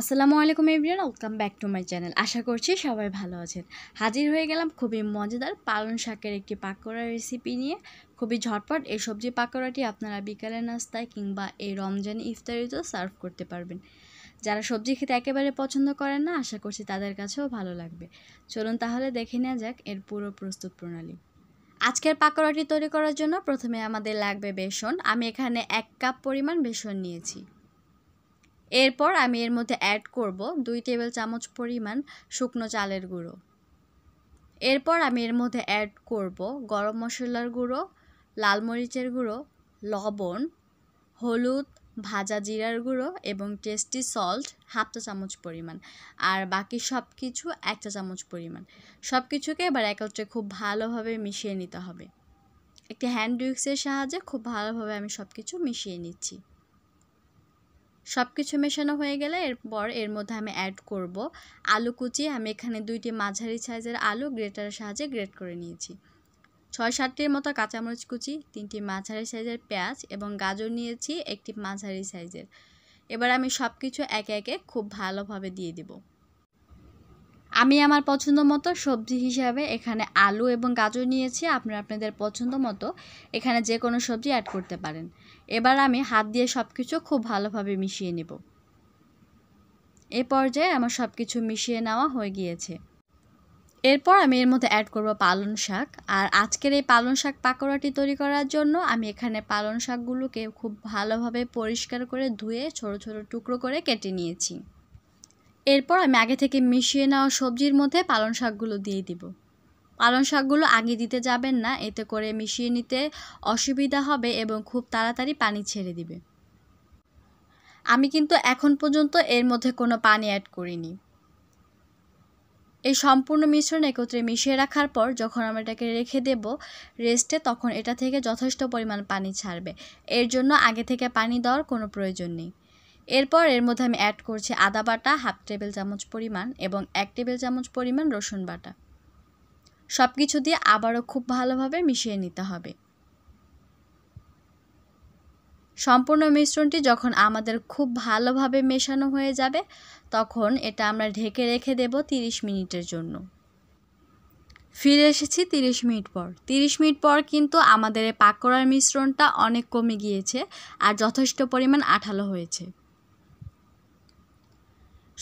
আসসালামু আলাইকুম everyone welcome back to my channel আশা করছি সবাই ভালো আছেন হাজির হয়ে গেলাম খুবই মজাদার পালন শাকের একটি পাকোড়া রেসিপি নিয়ে খুবই ঝটপট এই সবজি পাকোড়াটি আপনারা বিকালের নাস্তায় কিংবা এই রমজান ইফতারিতেও সার্ভ করতে পারবেন যারা সবজি খেতে একেবারে পছন্দ করেন না আশা করছি তাদের কাছেও ভালো লাগবে চলুন তাহলে দেখে নেওয়া যাক এর পুরো প্রস্তুত প্রণালী আজকের পাকোড়াটি তৈরি করার জন্য প্রথমে আমাদের লাগবে বেসন আমি এখানে এক কাপ পরিমাণ বেসন নিয়েছি এরপর আমি এর মধ্যে অ্যাড করব দুই টেবিল চামচ পরিমাণ শুকনো চালের গুঁড়ো এরপর আমি এর মধ্যে অ্যাড করব গরম মশলার গুঁড়ো লাল মরিচের গুঁড়ো লবণ হলুদ ভাজা জিরার গুঁড়ো এবং টেস্টি সল্ট হাফ চা চামচ পরিমাণ আর বাকি সব কিছু এক চা চামচ পরিমাণ সব কিছুকে এবার একত্রে খুব ভালোভাবে মিশিয়ে নিতে হবে একটি হ্যান্ড উইক্সের সাহায্যে খুব ভালোভাবে আমি সব কিছু মিশিয়ে নিচ্ছি সব কিছু মেশানো হয়ে গেলে এরপর এর মধ্যে আমি অ্যাড করব আলু কুচি আমি এখানে দুইটি মাঝারি সাইজের আলু গ্রেটারের সাহায্যে গ্রেট করে নিয়েছি ছয় সাতটির মতো কাঁচামরিচ কুচি তিনটি মাঝারি সাইজের পেঁয়াজ এবং গাজর নিয়েছি একটি মাঝারি সাইজের এবার আমি সব কিছু একে একে খুব ভালোভাবে দিয়ে দেবো আমি আমার পছন্দ মতো সবজি হিসাবে এখানে আলু এবং গাজর নিয়েছি আপনারা আপনাদের পছন্দ মতো এখানে যে কোনো সবজি অ্যাড করতে পারেন এবার আমি হাত দিয়ে সব কিছু খুব ভালোভাবে মিশিয়ে নেব এ পর্যায়ে আমার সব কিছু মিশিয়ে নেওয়া হয়ে গিয়েছে এরপর আমি এর মধ্যে অ্যাড করব পালং শাক আর আজকের এই পালং শাক পাকোড়াটি তৈরি করার জন্য আমি এখানে পালং শাকগুলোকে খুব ভালোভাবে পরিষ্কার করে ধুয়ে ছোট ছোট টুকরো করে কেটে নিয়েছি এরপর আমি আগে থেকে মিশিয়ে নেওয়া সবজির মধ্যে পালং শাকগুলো দিয়ে দিব পালং শাকগুলো আগে দিতে যাবেন না এতে করে মিশিয়ে নিতে অসুবিধা হবে এবং খুব তাড়াতাড়ি পানি ছেড়ে দিবে আমি কিন্তু এখন পর্যন্ত এর মধ্যে কোনো পানি অ্যাড করিনি এই সম্পূর্ণ মিশ্রণ একত্রে মিশিয়ে রাখার পর যখন আমরা এটাকে রেখে দেব রেস্টে তখন এটা থেকে যথেষ্ট পরিমাণ পানি ছাড়বে এর জন্য আগে থেকে পানি দেওয়ার কোনো প্রয়োজন নেই এরপর এর মধ্যে আমি অ্যাড করছি আদা বাটা হাফ টেবিল চামচ পরিমাণ এবং এক টেবিল চামচ পরিমাণ রসুন বাটা সব কিছু দিয়ে আবারও খুব ভালোভাবে মিশিয়ে নিতে হবে সম্পূর্ণ মিশ্রণটি যখন আমাদের খুব ভালোভাবে মেশানো হয়ে যাবে তখন এটা আমরা ঢেকে রেখে দেব 30 মিনিটের জন্য ফিরে এসেছি 30 মিনিট পর 30 মিনিট পর কিন্তু আমাদের পাকোড়ার মিশ্রণটা অনেক কমে গিয়েছে আর যথেষ্ট পরিমাণ আঠালো হয়েছে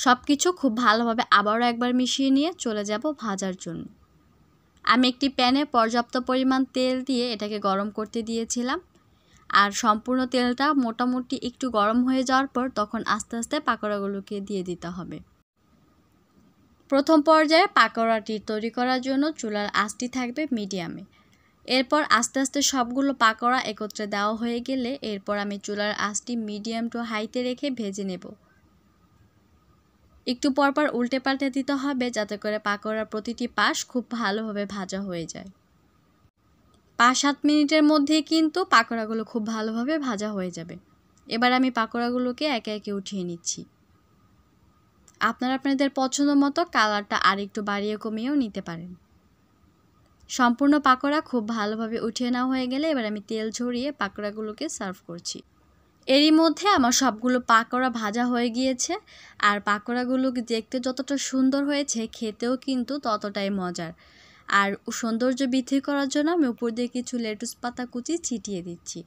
সব কিছু খুব ভালোভাবে আবারও একবার মিশিয়ে নিয়ে চলে যাব ভাজার জন্য আমি একটি প্যানে পর্যাপ্ত পরিমাণ তেল দিয়ে এটাকে গরম করতে দিয়েছিলাম আর সম্পূর্ণ তেলটা মোটামুটি একটু গরম হয়ে যাওয়ার পর তখন আস্তে আস্তে পাকোড়াগুলোকে দিয়ে দিতে হবে প্রথম পর্যায়ে পাকোড়াটি তৈরি করার জন্য চুলার আঁচটি থাকবে মিডিয়ামে এরপর আস্তে আস্তে সবগুলো পাকোড়া একত্রে দেওয়া হয়ে গেলে এরপর আমি চুলার আঁচটি মিডিয়াম টু হাইতে রেখে ভেজে নেব একটু পরপর উল্টে পাল্টে দিতে হবে যাতে করে পাকোড়ার প্রতিটি পাশ খুব ভালোভাবে ভাজা হয়ে যায় পাঁচ সাত মিনিটের মধ্যে কিন্তু পাকোড়াগুলো খুব ভালোভাবে ভাজা হয়ে যাবে এবার আমি পাকোড়াগুলোকে একে একে উঠিয়ে নিচ্ছি আপনারা আপনাদের পছন্দ মতো কালারটা আর একটু বাড়িয়ে কমিয়েও নিতে পারেন সম্পূর্ণ পাকোড়া খুব ভালোভাবে উঠিয়ে নেওয়া হয়ে গেলে এবার আমি তেল ঝরিয়ে পাকোড়াগুলোকে সার্ভ করছি এরই মধ্যে আমার সবগুলো পাকোড়া ভাজা হয়ে গিয়েছে আর পাকোড়াগুলো দেখতে যতটা সুন্দর হয়েছে খেতেও কিন্তু ততটাই মজার আর সৌন্দর্য বৃদ্ধি করার জন্য আমি উপর দিয়ে কিছু লেটুস পাতা কুচি ছিটিয়ে দিচ্ছি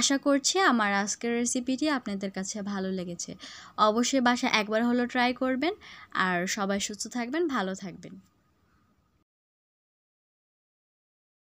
আশা করছি আমার আজকের রেসিপিটি আপনাদের কাছে ভালো লেগেছে অবশ্যই বাসা একবার হলো ট্রাই করবেন আর সবাই সুস্থ থাকবেন ভালো থাকবেন